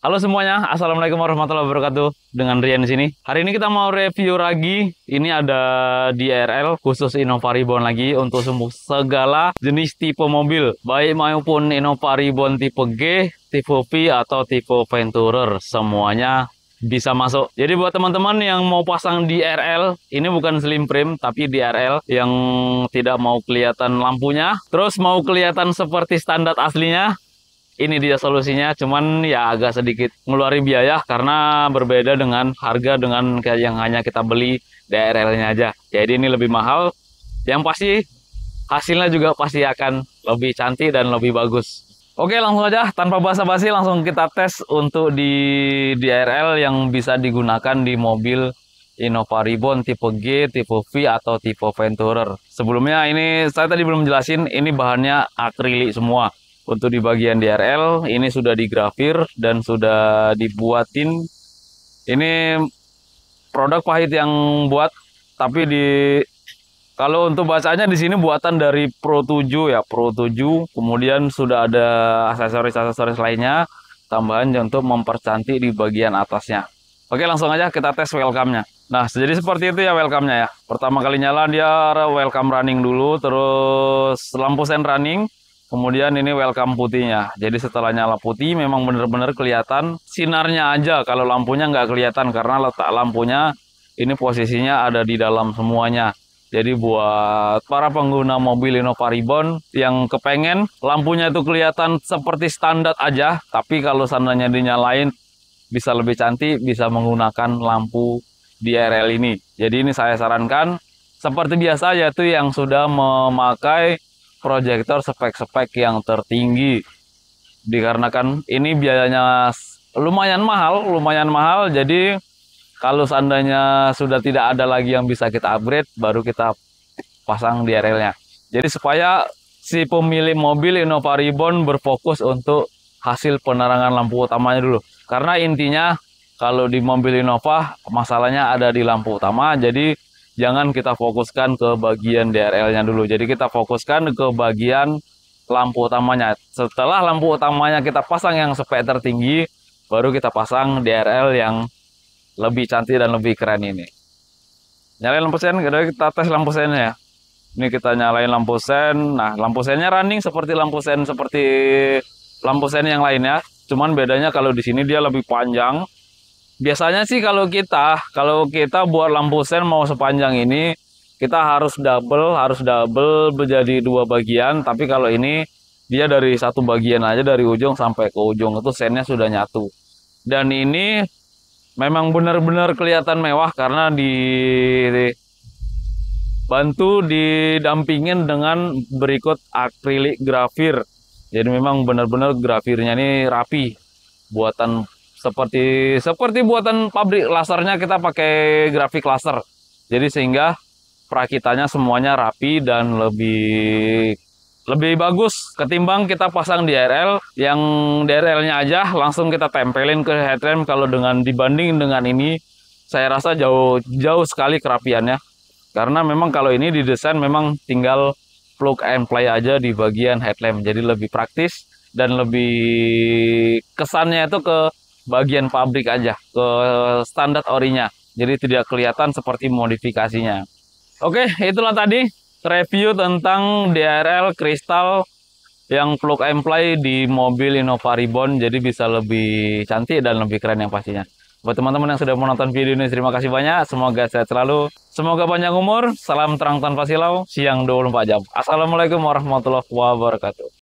Halo semuanya, Assalamualaikum warahmatullahi wabarakatuh. Dengan Rian di sini. Hari ini kita mau review lagi. Ini ada DRL khusus Innova Reborn lagi untuk semua segala jenis tipe mobil, baik maupun Innova Reborn tipe G, tipe V atau tipe Venturer. Semuanya bisa masuk. Jadi buat teman-teman yang mau pasang DRL, ini bukan slim frame tapi DRL yang tidak mau kelihatan lampunya, terus mau kelihatan seperti standar aslinya, ini dia solusinya cuman ya agak sedikit ngeluarin biaya karena berbeda dengan harga dengan yang hanya kita beli DRL-nya aja jadi ini lebih mahal yang pasti hasilnya juga pasti akan lebih cantik dan lebih bagus Oke langsung aja tanpa basa-basi langsung kita tes untuk di DRL yang bisa digunakan di mobil Innova Ribbon tipe G, tipe V atau tipe Venturer. Sebelumnya ini saya tadi belum jelasin ini bahannya akrilik semua untuk di bagian DRL ini sudah digrafir dan sudah dibuatin. Ini produk pahit yang buat tapi di kalau untuk bacanya di sini buatan dari Pro 7 ya, Pro 7. Kemudian sudah ada aksesoris-aksesoris lainnya tambahan untuk mempercantik di bagian atasnya. Oke, langsung aja kita tes welcome-nya. Nah, jadi seperti itu ya welcome-nya ya. Pertama kali nyala dia welcome running dulu, terus lampu sen running, Kemudian ini welcome putihnya. Jadi setelah nyala putih memang benar-benar kelihatan sinarnya aja. Kalau lampunya nggak kelihatan karena letak lampunya ini posisinya ada di dalam semuanya. Jadi buat para pengguna mobil Innova Ribbon yang kepengen lampunya itu kelihatan seperti standar aja. Tapi kalau seandainya dinyalain bisa lebih cantik, bisa menggunakan lampu di RL ini. Jadi ini saya sarankan seperti biasa yaitu yang sudah memakai proyektor spek-spek yang tertinggi dikarenakan ini biayanya lumayan mahal, lumayan mahal. Jadi kalau seandainya sudah tidak ada lagi yang bisa kita upgrade, baru kita pasang DRL-nya. Jadi supaya si pemilik mobil Innova Reborn berfokus untuk hasil penerangan lampu utamanya dulu. Karena intinya kalau di mobil Innova masalahnya ada di lampu utama, jadi jangan kita fokuskan ke bagian DRL-nya dulu. Jadi kita fokuskan ke bagian lampu utamanya. Setelah lampu utamanya kita pasang yang spek tertinggi, baru kita pasang DRL yang lebih cantik dan lebih keren ini. Nyalain lampu sen, kita tes lampu sennya ya. Ini kita nyalain lampu sen. Nah, lampu sennya running seperti lampu sen seperti lampu sen yang lainnya. Cuman bedanya kalau di sini dia lebih panjang, biasanya sih kalau kita kalau kita buat lampu sen mau sepanjang ini kita harus double harus double menjadi dua bagian tapi kalau ini dia dari satu bagian aja dari ujung sampai ke ujung itu sennya sudah nyatu dan ini memang benar-benar kelihatan mewah karena di, bantu didampingin dengan berikut akrilik grafir jadi memang benar-benar grafirnya ini rapi buatan seperti seperti buatan pabrik lasernya kita pakai grafik laser jadi sehingga perakitannya semuanya rapi dan lebih lebih bagus ketimbang kita pasang di RL yang DRL-nya aja langsung kita tempelin ke headlamp kalau dengan dibanding dengan ini saya rasa jauh jauh sekali kerapiannya karena memang kalau ini didesain memang tinggal plug and play aja di bagian headlamp jadi lebih praktis dan lebih kesannya itu ke bagian pabrik aja ke standar orinya. Jadi tidak kelihatan seperti modifikasinya. Oke, itulah tadi review tentang DRL kristal yang plug and play di mobil Innova Reborn jadi bisa lebih cantik dan lebih keren yang pastinya. Buat teman-teman yang sudah menonton video ini terima kasih banyak. Semoga sehat selalu, semoga panjang umur, salam terang tanpa silau, siang 24 jam. Assalamualaikum warahmatullahi wabarakatuh.